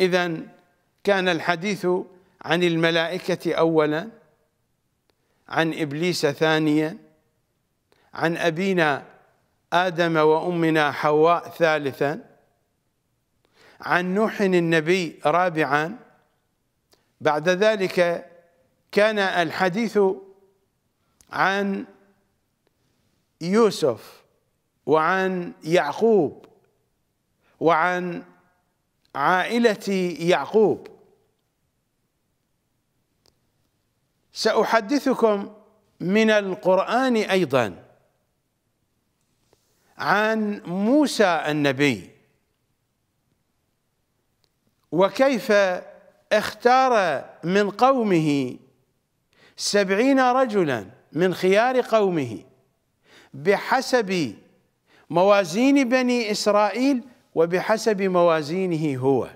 إذا كان الحديث عن الملائكة أولا عن إبليس ثانيا عن أبينا آدم وأمنا حواء ثالثا عن نوح النبي رابعا بعد ذلك كان الحديث عن يوسف وعن يعقوب وعن عائلة يعقوب سأحدثكم من القرآن أيضا عن موسى النبي وكيف اختار من قومه سبعين رجلا من خيار قومه بحسب موازين بني إسرائيل وبحسب موازينه هو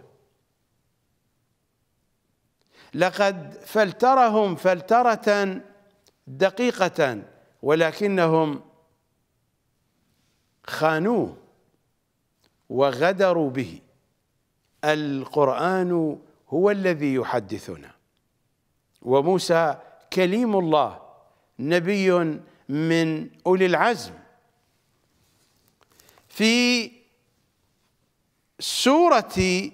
لقد فلترهم فلترة دقيقة ولكنهم خانوه وغدروا به القرآن هو الذي يحدثنا وموسى كليم الله نبي من أولي العزم في سورة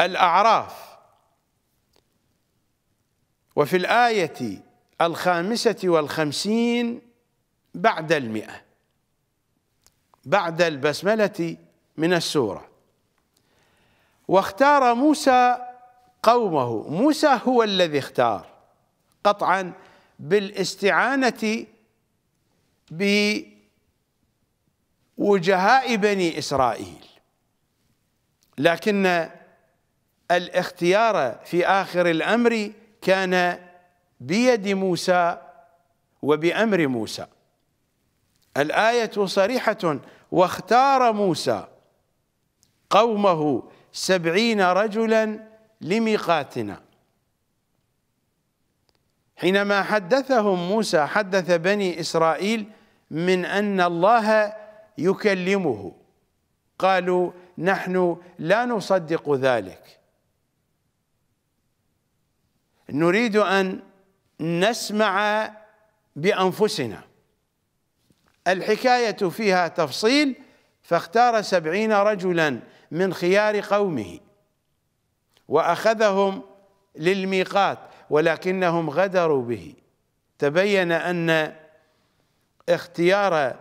الأعراف وفي الآية الخامسة والخمسين بعد المئة بعد البسملة من السورة واختار موسى قومه موسى هو الذي اختار قطعا بالاستعانة بوجهاء بني إسرائيل لكن الاختيار في آخر الأمر كان بيد موسى وبأمر موسى الآية صريحة واختار موسى قومه سبعين رجلا لميقاتنا حينما حدثهم موسى حدث بني إسرائيل من أن الله يكلمه قالوا نحن لا نصدق ذلك نريد أن نسمع بأنفسنا الحكاية فيها تفصيل فاختار سبعين رجلا من خيار قومه وأخذهم للميقات ولكنهم غدروا به تبين أن اختيار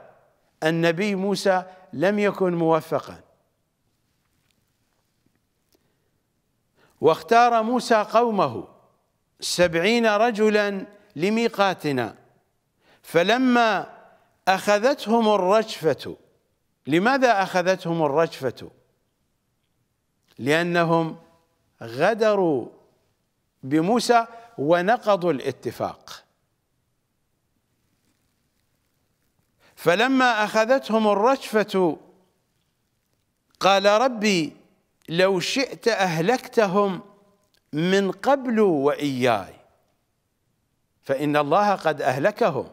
النبي موسى لم يكن موفقا واختار موسى قومه سبعين رجلا لميقاتنا فلما أخذتهم الرجفة لماذا أخذتهم الرجفة لأنهم غدروا بموسى ونقضوا الاتفاق فلما أخذتهم الرجفة قال ربي لو شئت أهلكتهم من قبل وإياي فإن الله قد أهلكهم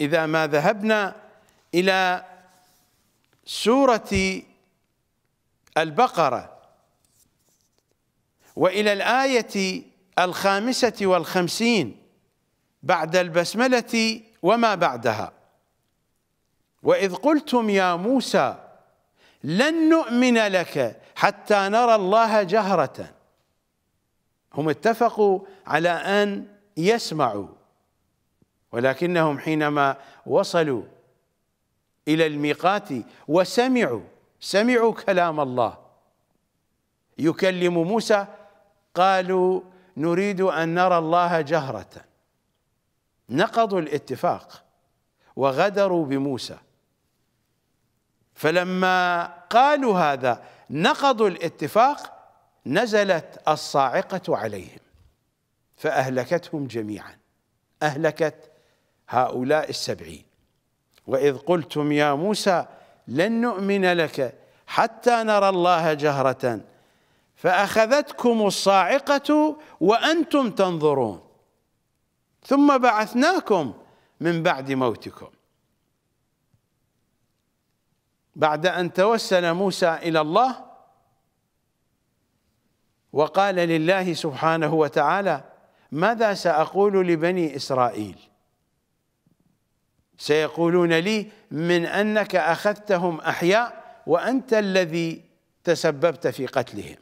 إذا ما ذهبنا إلى سورة البقرة وإلى الآية الخامسة والخمسين بعد البسملة وما بعدها وإذ قلتم يا موسى لن نؤمن لك حتى نرى الله جهرة هم اتفقوا على أن يسمعوا ولكنهم حينما وصلوا إلى الميقات وسمعوا سمعوا كلام الله يكلم موسى قالوا نريد أن نرى الله جهرة نقضوا الاتفاق وغدروا بموسى فلما قالوا هذا نقضوا الاتفاق نزلت الصاعقة عليهم فأهلكتهم جميعا أهلكت هؤلاء السبعين وإذ قلتم يا موسى لن نؤمن لك حتى نرى الله جهرة فأخذتكم الصاعقة وأنتم تنظرون ثم بعثناكم من بعد موتكم بعد أن توسل موسى إلى الله وقال لله سبحانه وتعالى ماذا سأقول لبني إسرائيل سيقولون لي من أنك أخذتهم أحياء وأنت الذي تسببت في قتلهم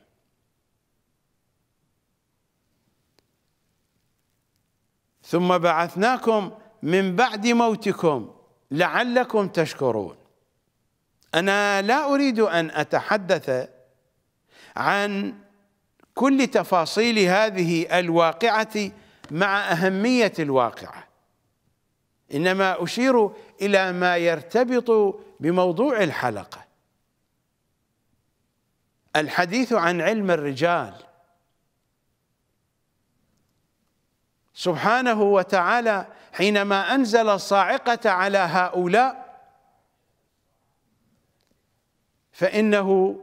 ثم بعثناكم من بعد موتكم لعلكم تشكرون أنا لا أريد أن أتحدث عن كل تفاصيل هذه الواقعة مع أهمية الواقعة إنما أشير إلى ما يرتبط بموضوع الحلقة الحديث عن علم الرجال سبحانه وتعالى حينما أنزل الصاعقة على هؤلاء فإنه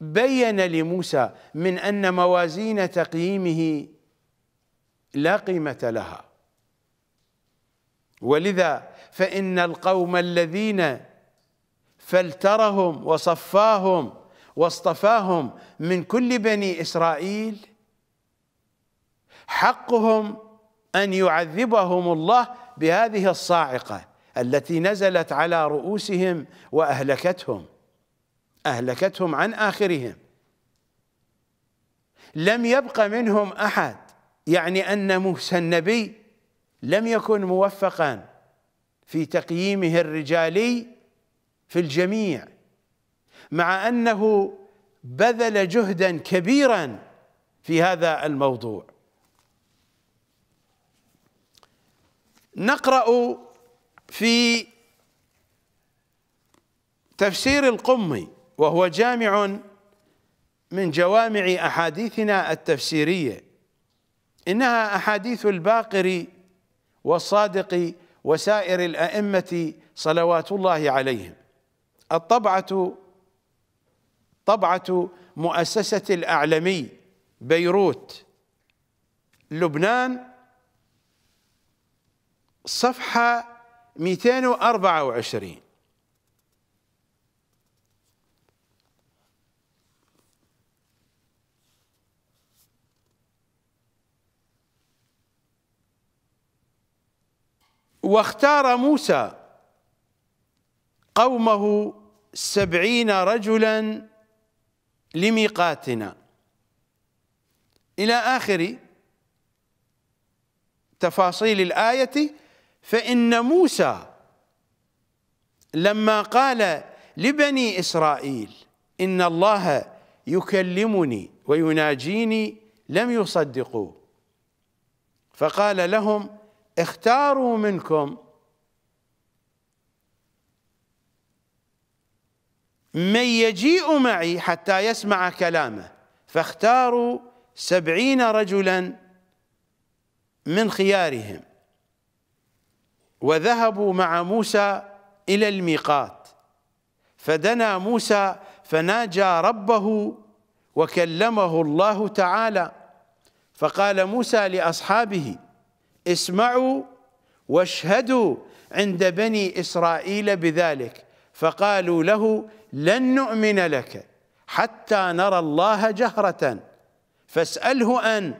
بين لموسى من أن موازين تقييمه لا قيمة لها ولذا فإن القوم الذين فلترهم وصفاهم واصطفاهم من كل بني إسرائيل حقهم أن يعذبهم الله بهذه الصاعقة التي نزلت على رؤوسهم وأهلكتهم أهلكتهم عن آخرهم لم يبق منهم أحد يعني أن موسى النبي لم يكن موفقا في تقييمه الرجالي في الجميع مع أنه بذل جهدا كبيرا في هذا الموضوع نقرأ في تفسير القمي وهو جامع من جوامع أحاديثنا التفسيرية إنها أحاديث الباقر والصادق وسائر الأئمة صلوات الله عليهم الطبعة طبعة مؤسسة الأعلمي بيروت لبنان صفحة 224 واختار موسى قومه سبعين رجلا لميقاتنا إلى آخر تفاصيل الآية فإن موسى لما قال لبني إسرائيل إن الله يكلمني ويناجيني لم يصدقوا فقال لهم اختاروا منكم من يجيء معي حتى يسمع كلامه فاختاروا سبعين رجلا من خيارهم وذهبوا مع موسى إلى الميقات فدنا موسى فناجى ربه وكلمه الله تعالى فقال موسى لأصحابه اسمعوا واشهدوا عند بني إسرائيل بذلك فقالوا له لن نؤمن لك حتى نرى الله جهرة فاسأله أن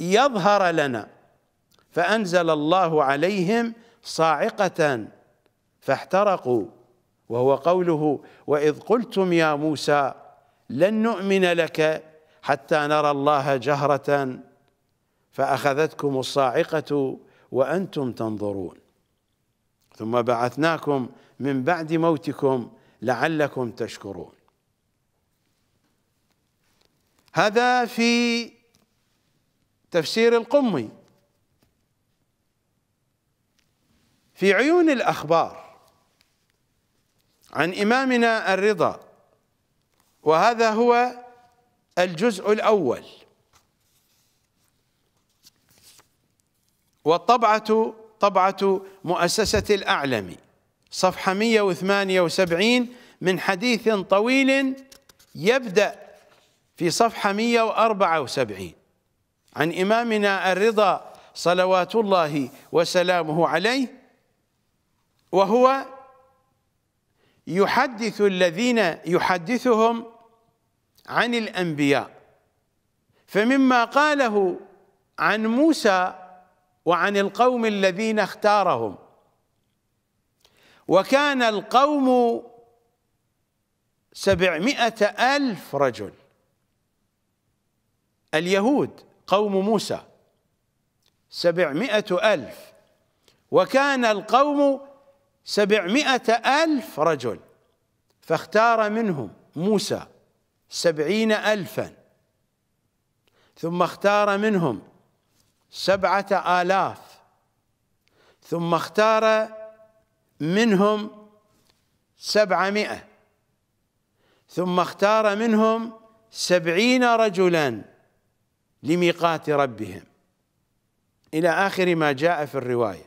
يظهر لنا فأنزل الله عليهم صاعقة فاحترقوا وهو قوله وإذ قلتم يا موسى لن نؤمن لك حتى نرى الله جهرة فأخذتكم الصاعقة وأنتم تنظرون ثم بعثناكم من بعد موتكم لعلكم تشكرون هذا في تفسير القمي في عيون الأخبار عن إمامنا الرضا وهذا هو الجزء الأول والطبعة طبعة مؤسسة الاعلم صفحة 178 من حديث طويل يبدأ في صفحة 174 عن إمامنا الرضا صلوات الله وسلامه عليه وهو يحدث الذين يحدثهم عن الأنبياء فمما قاله عن موسى وعن القوم الذين اختارهم وكان القوم سبعمائة ألف رجل اليهود قوم موسى سبعمائة ألف وكان القوم سبعمائة ألف رجل فاختار منهم موسى سبعين ألفا ثم اختار منهم سبعة آلاف ثم اختار منهم سبعمائة ثم اختار منهم سبعين رجلا لميقات ربهم إلى آخر ما جاء في الرواية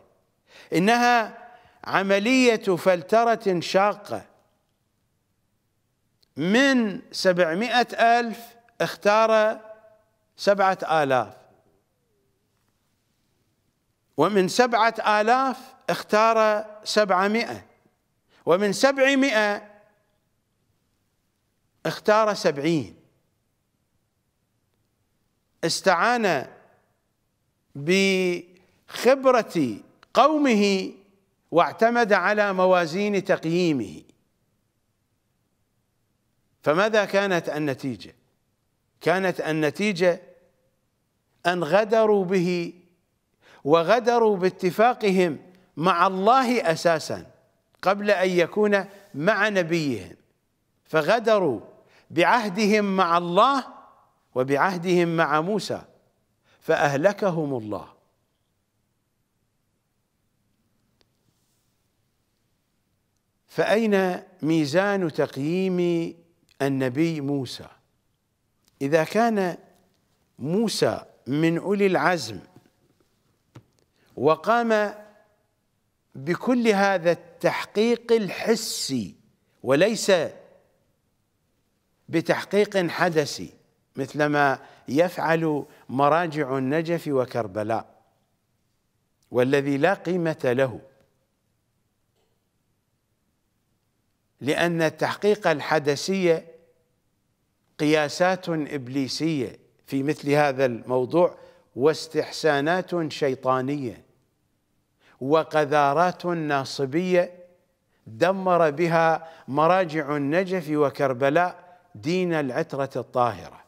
إنها عملية فلترة شاقة من سبعمائة ألف اختار سبعة آلاف ومن سبعة آلاف اختار سبعمائة ومن سبعمائة اختار سبعين استعان بخبرة قومه واعتمد على موازين تقييمه فماذا كانت النتيجة كانت النتيجة أن غدروا به وغدروا باتفاقهم مع الله أساسا قبل أن يكون مع نبيهم فغدروا بعهدهم مع الله وبعهدهم مع موسى فأهلكهم الله فأين ميزان تقييم النبي موسى إذا كان موسى من أولي العزم وقام بكل هذا التحقيق الحسي وليس بتحقيق حدسي مثلما يفعل مراجع النجف وكربلاء والذي لا قيمة له لأن تحقيق الحدسية قياسات إبليسية في مثل هذا الموضوع واستحسانات شيطانية وقذارات ناصبية دمر بها مراجع النجف وكربلاء دين العترة الطاهرة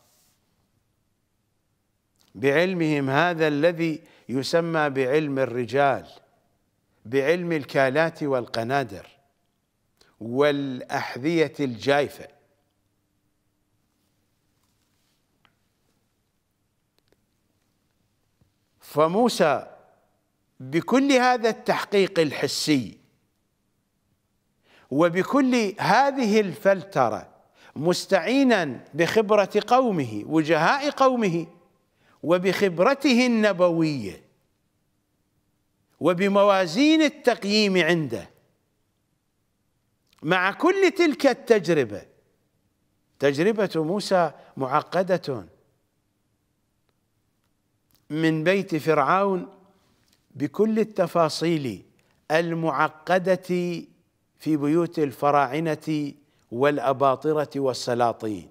بعلمهم هذا الذي يسمى بعلم الرجال بعلم الكالات والقنادر والأحذية الجايفة فموسى بكل هذا التحقيق الحسي وبكل هذه الفلترة مستعينا بخبرة قومه وجهاء قومه وبخبرته النبوية وبموازين التقييم عنده مع كل تلك التجربة تجربة موسى معقدة من بيت فرعون بكل التفاصيل المعقدة في بيوت الفراعنة والأباطرة والسلاطين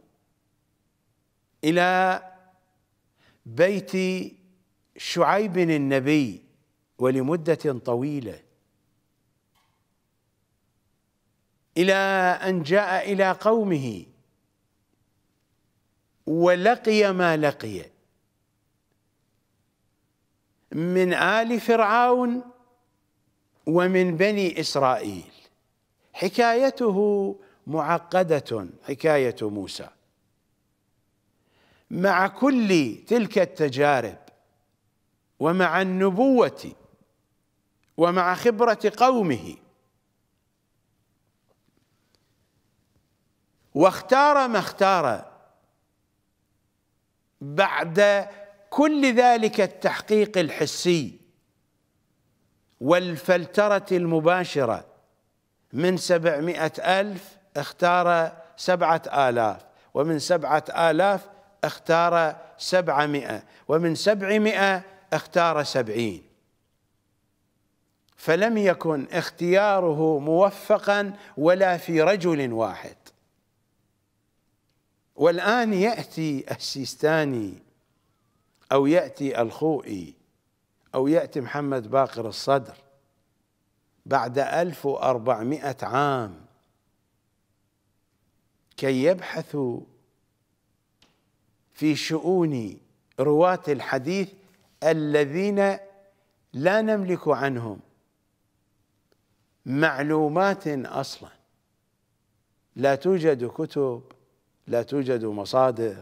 إلى بيت شعيب النبي ولمدة طويلة إلى أن جاء إلى قومه ولقي ما لقي من آل فرعون ومن بني إسرائيل حكايته معقدة حكاية موسى مع كل تلك التجارب ومع النبوة ومع خبرة قومه واختار ما اختار بعد كل ذلك التحقيق الحسي والفلترة المباشرة من سبعمائة ألف اختار سبعة آلاف ومن سبعة آلاف اختار سبعمائة ومن سبعمائة اختار سبعين فلم يكن اختياره موفقا ولا في رجل واحد والآن يأتي السيستاني أو يأتي الخوئي أو يأتي محمد باقر الصدر بعد 1400 عام كي يبحثوا في شؤون رواة الحديث الذين لا نملك عنهم معلومات اصلا لا توجد كتب لا توجد مصادر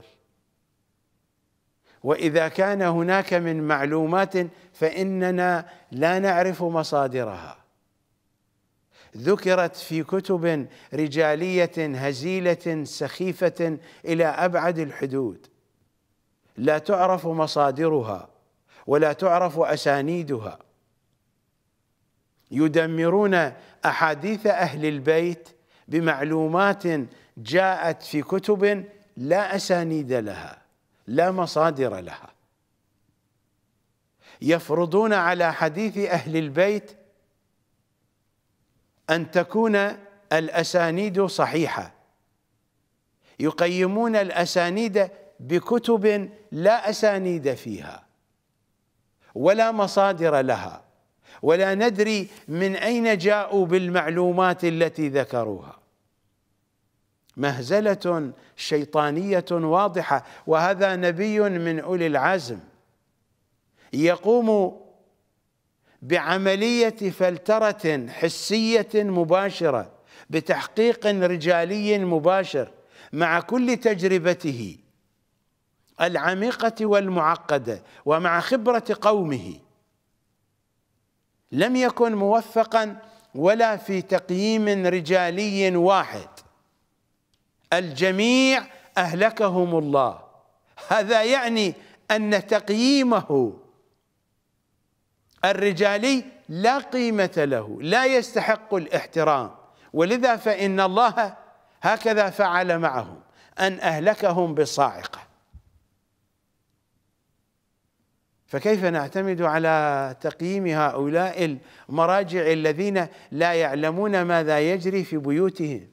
واذا كان هناك من معلومات فاننا لا نعرف مصادرها ذكرت في كتب رجاليه هزيله سخيفه الى ابعد الحدود لا تعرف مصادرها ولا تعرف اسانيدها يدمرون احاديث اهل البيت بمعلومات جاءت في كتب لا أسانيد لها لا مصادر لها يفرضون على حديث أهل البيت أن تكون الأسانيد صحيحة يقيمون الأسانيد بكتب لا أسانيد فيها ولا مصادر لها ولا ندري من أين جاءوا بالمعلومات التي ذكروها مهزله شيطانيه واضحه وهذا نبي من اولي العزم يقوم بعمليه فلتره حسيه مباشره بتحقيق رجالي مباشر مع كل تجربته العميقه والمعقده ومع خبره قومه لم يكن موفقا ولا في تقييم رجالي واحد الجميع أهلكهم الله هذا يعني أن تقييمه الرجالي لا قيمة له لا يستحق الاحترام ولذا فإن الله هكذا فعل معهم أن أهلكهم بالصاعقة فكيف نعتمد على تقييم هؤلاء المراجع الذين لا يعلمون ماذا يجري في بيوتهم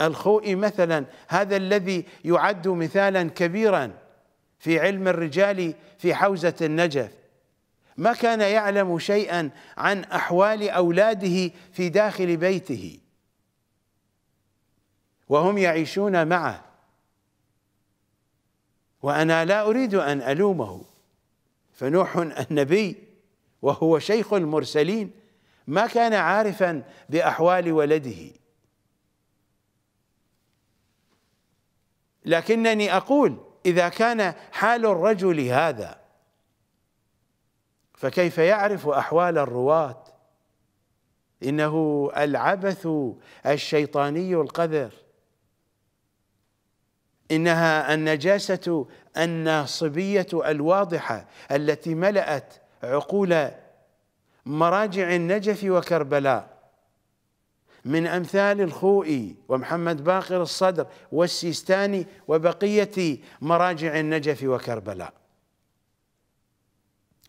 الخوئي مثلا هذا الذي يعد مثالا كبيرا في علم الرجال في حوزة النجف ما كان يعلم شيئا عن أحوال أولاده في داخل بيته وهم يعيشون معه وأنا لا أريد أن ألومه فنوح النبي وهو شيخ المرسلين ما كان عارفا بأحوال ولده لكنني أقول إذا كان حال الرجل هذا فكيف يعرف أحوال الرواة إنه العبث الشيطاني القذر إنها النجاسة الناصبية الواضحة التي ملأت عقول مراجع النجف وكربلاء من أمثال الخوئي ومحمد باقر الصدر والسيستاني وبقية مراجع النجف وكربلاء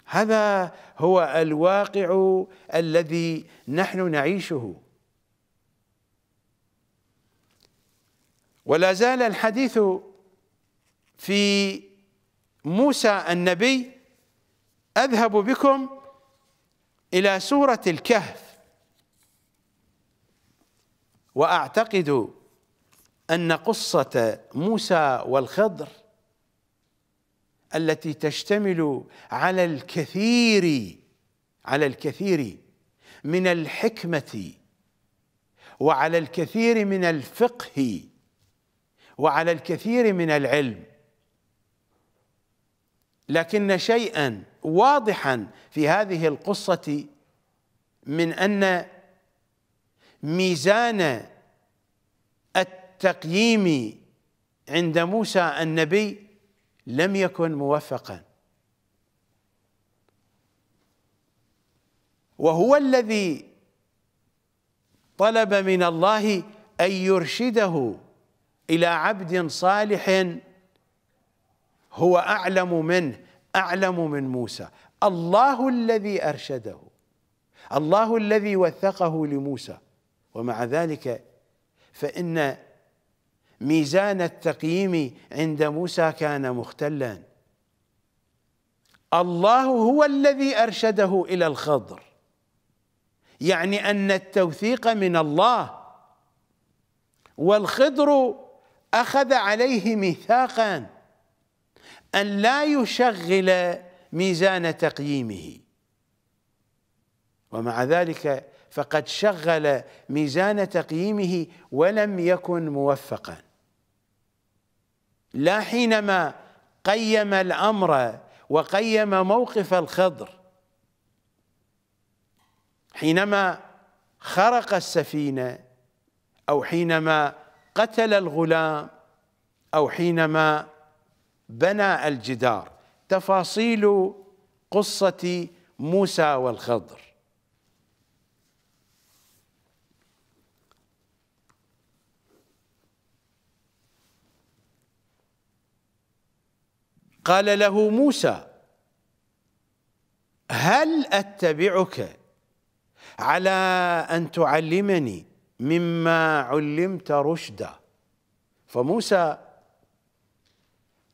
هذا هو الواقع الذي نحن نعيشه ولا زال الحديث في موسى النبي أذهب بكم إلى سورة الكهف واعتقد ان قصه موسى والخضر التي تشتمل على الكثير على الكثير من الحكمه وعلى الكثير من الفقه وعلى الكثير من العلم لكن شيئا واضحا في هذه القصه من ان ميزان التقييم عند موسى النبي لم يكن موفقا وهو الذي طلب من الله أن يرشده إلى عبد صالح هو أعلم منه أعلم من موسى الله الذي أرشده الله الذي وثقه لموسى ومع ذلك فإن ميزان التقييم عند موسى كان مختلا الله هو الذي أرشده إلى الخضر يعني أن التوثيق من الله والخضر أخذ عليه ميثاقا أن لا يشغل ميزان تقييمه ومع ذلك فقد شغل ميزان تقييمه ولم يكن موفقا لا حينما قيم الأمر وقيم موقف الخضر حينما خرق السفينة أو حينما قتل الغلام أو حينما بنى الجدار تفاصيل قصة موسى والخضر قال له موسى هل أتبعك على أن تعلمني مما علمت رشدا فموسى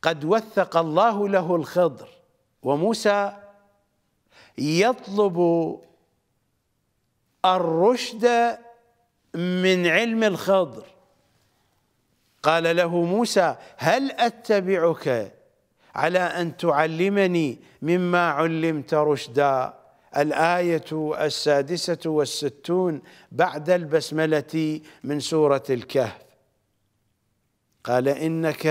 قد وثق الله له الخضر وموسى يطلب الرشد من علم الخضر قال له موسى هل أتبعك على أن تعلمني مما علمت رشدا الآية السادسة والستون بعد البسملة من سورة الكهف قال إنك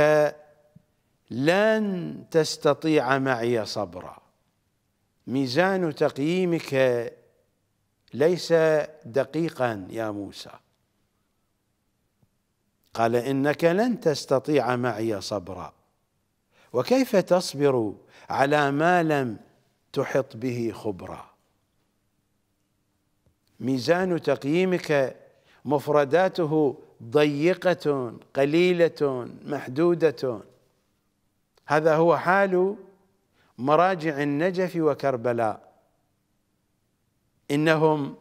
لن تستطيع معي صبرا ميزان تقييمك ليس دقيقا يا موسى قال إنك لن تستطيع معي صبرا وكيف تصبر على ما لم تحط به خبرا ميزان تقييمك مفرداته ضيقة قليلة محدودة هذا هو حال مراجع النجف وكربلاء إنهم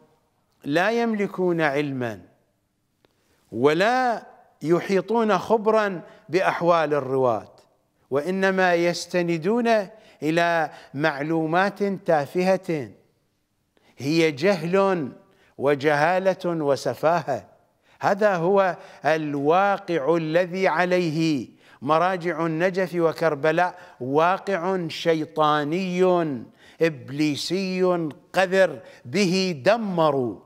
لا يملكون علما ولا يحيطون خبرا بأحوال الرواة وانما يستندون الى معلومات تافهه هي جهل وجهاله وسفاهه هذا هو الواقع الذي عليه مراجع النجف وكربلاء واقع شيطاني ابليسي قذر به دمروا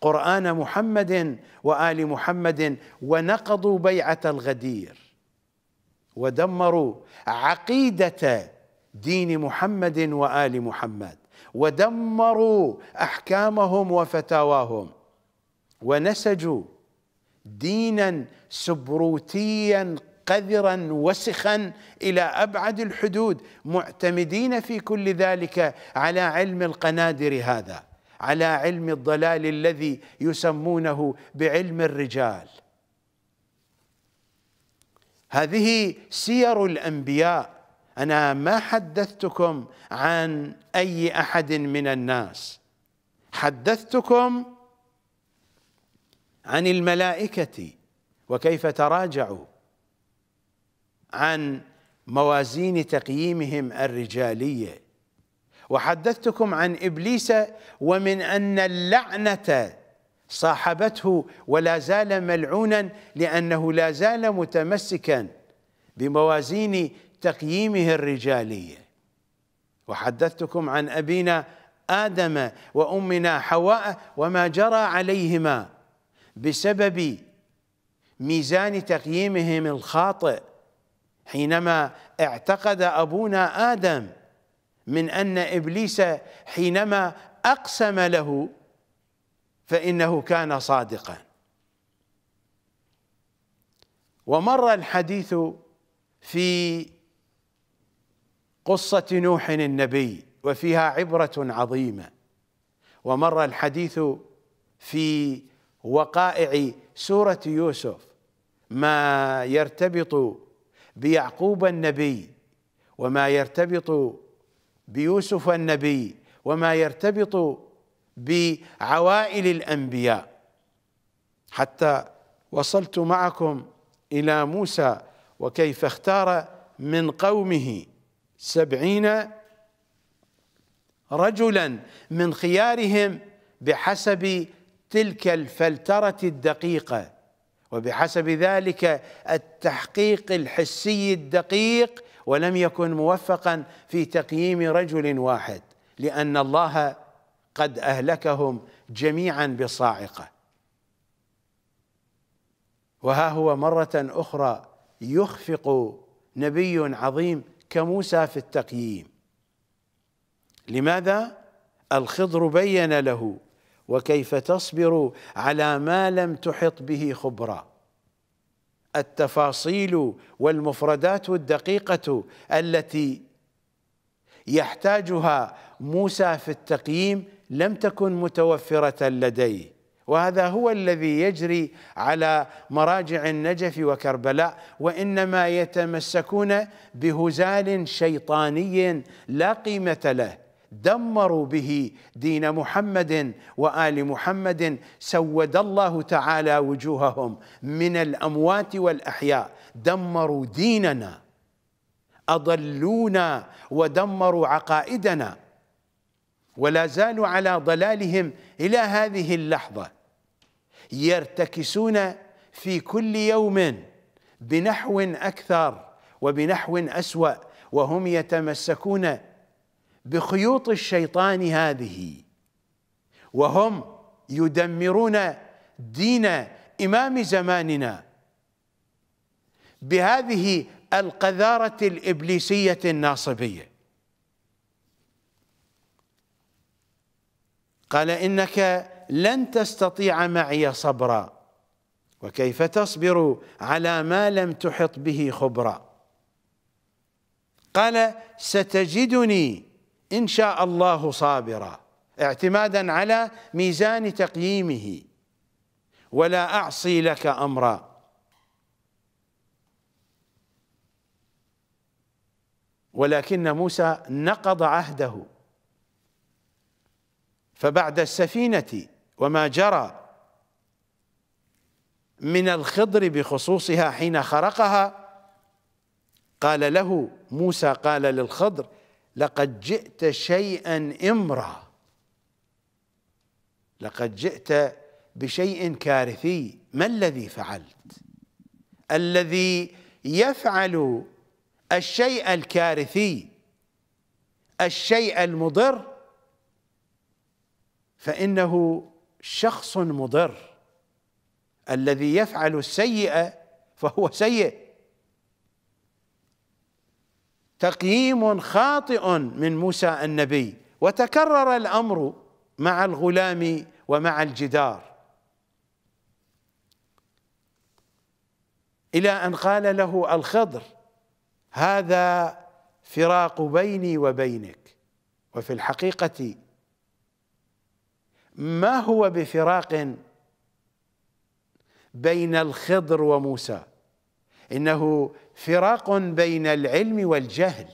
قران محمد وال محمد ونقضوا بيعه الغدير ودمروا عقيدة دين محمد وآل محمد ودمروا أحكامهم وفتاواهم ونسجوا دينا سبروتيا قذرا وسخا الى ابعد الحدود معتمدين في كل ذلك على علم القنادر هذا على علم الضلال الذي يسمونه بعلم الرجال هذه سير الانبياء انا ما حدثتكم عن اي احد من الناس حدثتكم عن الملائكه وكيف تراجعوا عن موازين تقييمهم الرجاليه وحدثتكم عن ابليس ومن ان اللعنه صاحبته ولا زال ملعونا لأنه لا زال متمسكا بموازين تقييمه الرجالية وحدثتكم عن أبينا آدم وأمنا حواء وما جرى عليهما بسبب ميزان تقييمهم الخاطئ حينما اعتقد أبونا آدم من أن إبليس حينما أقسم له فإنه كان صادقا ومر الحديث في قصة نوح النبي وفيها عبرة عظيمة ومر الحديث في وقائع سورة يوسف ما يرتبط بيعقوب النبي وما يرتبط بيوسف النبي وما يرتبط بعوائل الانبياء حتى وصلت معكم الى موسى وكيف اختار من قومه سبعين رجلا من خيارهم بحسب تلك الفلتره الدقيقه وبحسب ذلك التحقيق الحسي الدقيق ولم يكن موفقا في تقييم رجل واحد لان الله قد اهلكهم جميعا بصاعقه وها هو مره اخرى يخفق نبي عظيم كموسى في التقييم لماذا الخضر بين له وكيف تصبر على ما لم تحط به خبرا التفاصيل والمفردات الدقيقه التي يحتاجها موسى في التقييم لم تكن متوفرة لديه وهذا هو الذي يجري على مراجع النجف وكربلاء وإنما يتمسكون بهزال شيطاني لا قيمة له دمروا به دين محمد وآل محمد سود الله تعالى وجوههم من الأموات والأحياء دمروا ديننا أضلونا ودمروا عقائدنا ولا زالوا على ضلالهم إلى هذه اللحظة يرتكسون في كل يوم بنحو أكثر وبنحو أسوأ وهم يتمسكون بخيوط الشيطان هذه وهم يدمرون دين إمام زماننا بهذه القذارة الإبليسية الناصبية قال إنك لن تستطيع معي صبرا وكيف تصبر على ما لم تحط به خبرا قال ستجدني إن شاء الله صابرا اعتمادا على ميزان تقييمه ولا أعصي لك أمرا ولكن موسى نقض عهده فبعد السفينة وما جرى من الخضر بخصوصها حين خرقها قال له موسى قال للخضر لقد جئت شيئا امرا لقد جئت بشيء كارثي ما الذي فعلت الذي يفعل الشيء الكارثي الشيء المضر فانه شخص مضر الذي يفعل السيئه فهو سيء تقييم خاطئ من موسى النبي وتكرر الامر مع الغلام ومع الجدار الى ان قال له الخضر هذا فراق بيني وبينك وفي الحقيقه ما هو بفراق بين الخضر وموسى انه فراق بين العلم والجهل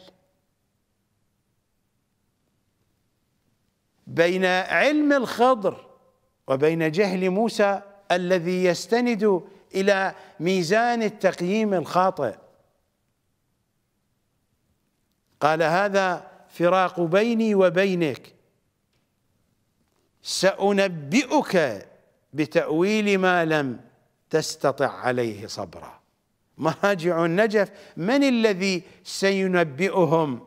بين علم الخضر وبين جهل موسى الذي يستند الى ميزان التقييم الخاطئ قال هذا فراق بيني وبينك سأنبئك بتأويل ما لم تستطع عليه صبرا مراجع النجف من الذي سينبئهم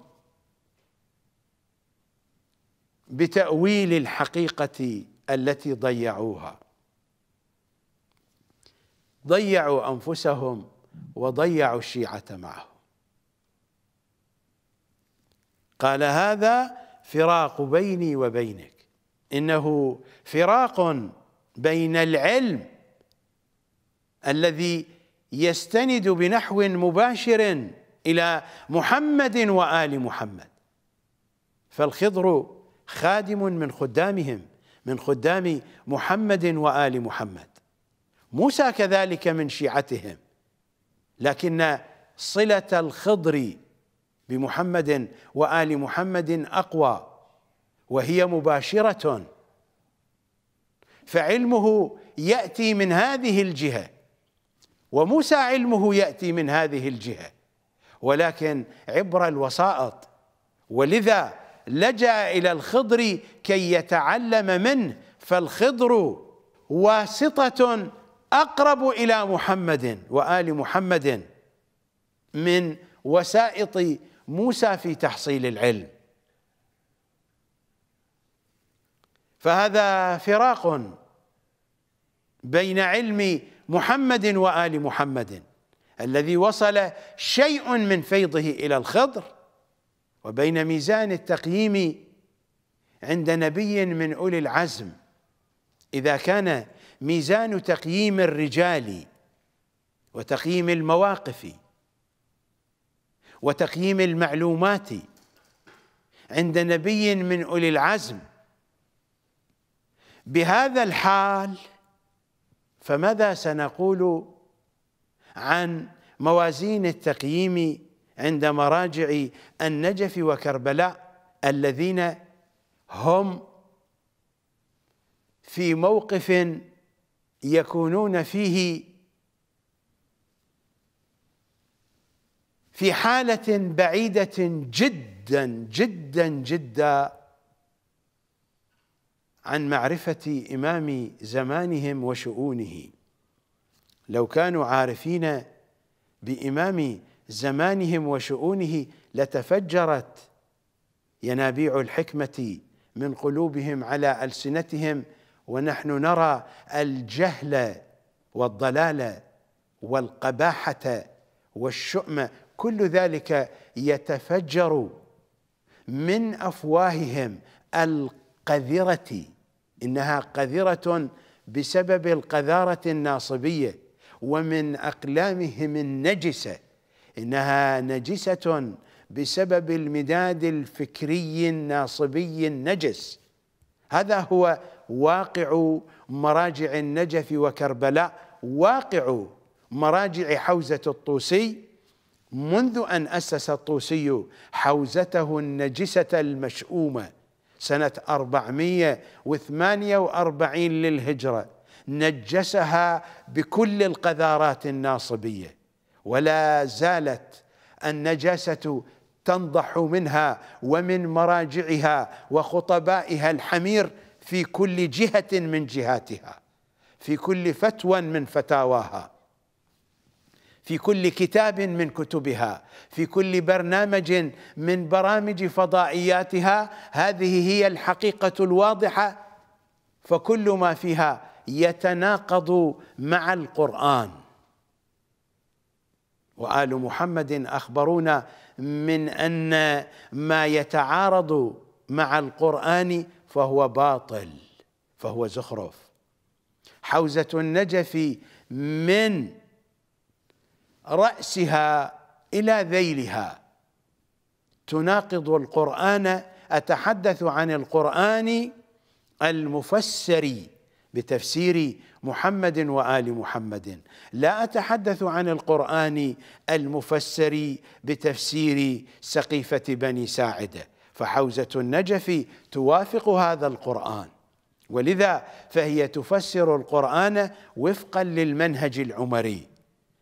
بتأويل الحقيقة التي ضيعوها ضيعوا أنفسهم وضيعوا الشيعة معهم قال هذا فراق بيني وبينك انه فراق بين العلم الذي يستند بنحو مباشر الى محمد وال محمد فالخضر خادم من خدامهم من خدام محمد وال محمد موسى كذلك من شيعتهم لكن صله الخضر بمحمد وال محمد اقوى وهي مباشرة فعلمه يأتي من هذه الجهة وموسى علمه يأتي من هذه الجهة ولكن عبر الوسائط ولذا لجأ إلى الخضر كي يتعلم منه فالخضر واسطة أقرب إلى محمد وآل محمد من وسائط موسى في تحصيل العلم فهذا فراق بين علم محمد وآل محمد الذي وصل شيء من فيضه إلى الخضر وبين ميزان التقييم عند نبي من أولي العزم إذا كان ميزان تقييم الرجال وتقييم المواقف وتقييم المعلومات عند نبي من أولي العزم بهذا الحال فماذا سنقول عن موازين التقييم عند مراجع النجف وكربلاء الذين هم في موقف يكونون فيه في حالة بعيدة جدا جدا جدا عن معرفة إمام زمانهم وشؤونه لو كانوا عارفين بإمام زمانهم وشؤونه لتفجرت ينابيع الحكمة من قلوبهم على ألسنتهم ونحن نرى الجهل والضلال والقباحة والشؤم كل ذلك يتفجر من أفواههم القذرة انها قذره بسبب القذاره الناصبيه ومن اقلامهم النجسه انها نجسه بسبب المداد الفكري الناصبي النجس هذا هو واقع مراجع النجف وكربلاء واقع مراجع حوزه الطوسي منذ ان اسس الطوسي حوزته النجسه المشؤومه سنة 448 للهجرة نجسها بكل القذارات الناصبية ولا زالت النجاسة تنضح منها ومن مراجعها وخطبائها الحمير في كل جهة من جهاتها في كل فتوى من فتاواها في كل كتاب من كتبها في كل برنامج من برامج فضائياتها هذه هي الحقيقة الواضحة فكل ما فيها يتناقض مع القرآن وآل محمد أخبرونا من أن ما يتعارض مع القرآن فهو باطل فهو زخرف حوزة النجف من رأسها إلى ذيلها تناقض القرآن أتحدث عن القرآن المفسر بتفسير محمد وآل محمد لا أتحدث عن القرآن المفسر بتفسير سقيفة بني ساعدة فحوزة النجف توافق هذا القرآن ولذا فهي تفسر القرآن وفقا للمنهج العمري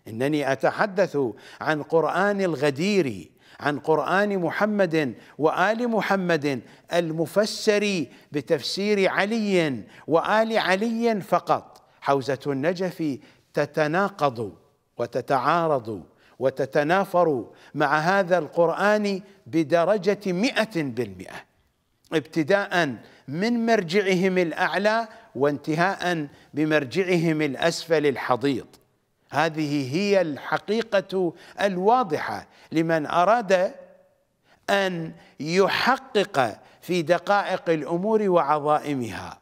انني اتحدث عن قران الغدير عن قران محمد وال محمد المفسر بتفسير علي وال علي فقط حوزه النجف تتناقض وتتعارض وتتنافر مع هذا القرآن بدرجة مئة بالمئة ابتداء من مرجعهم الأعلى وانتهاء بمرجعهم الأسفل الحضيض هذه هي الحقيقة الواضحة لمن أراد أن يحقق في دقائق الأمور وعظائمها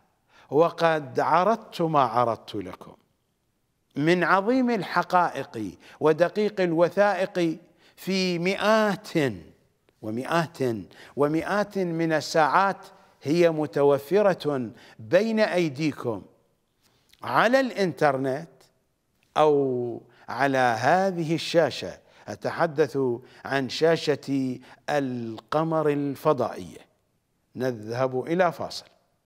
وقد عرضت ما عرضت لكم من عظيم الحقائق ودقيق الوثائق في مئات ومئات ومئات من الساعات هي متوفرة بين أيديكم على الإنترنت أو على هذه الشاشة أتحدث عن شاشة القمر الفضائية نذهب إلى فاصل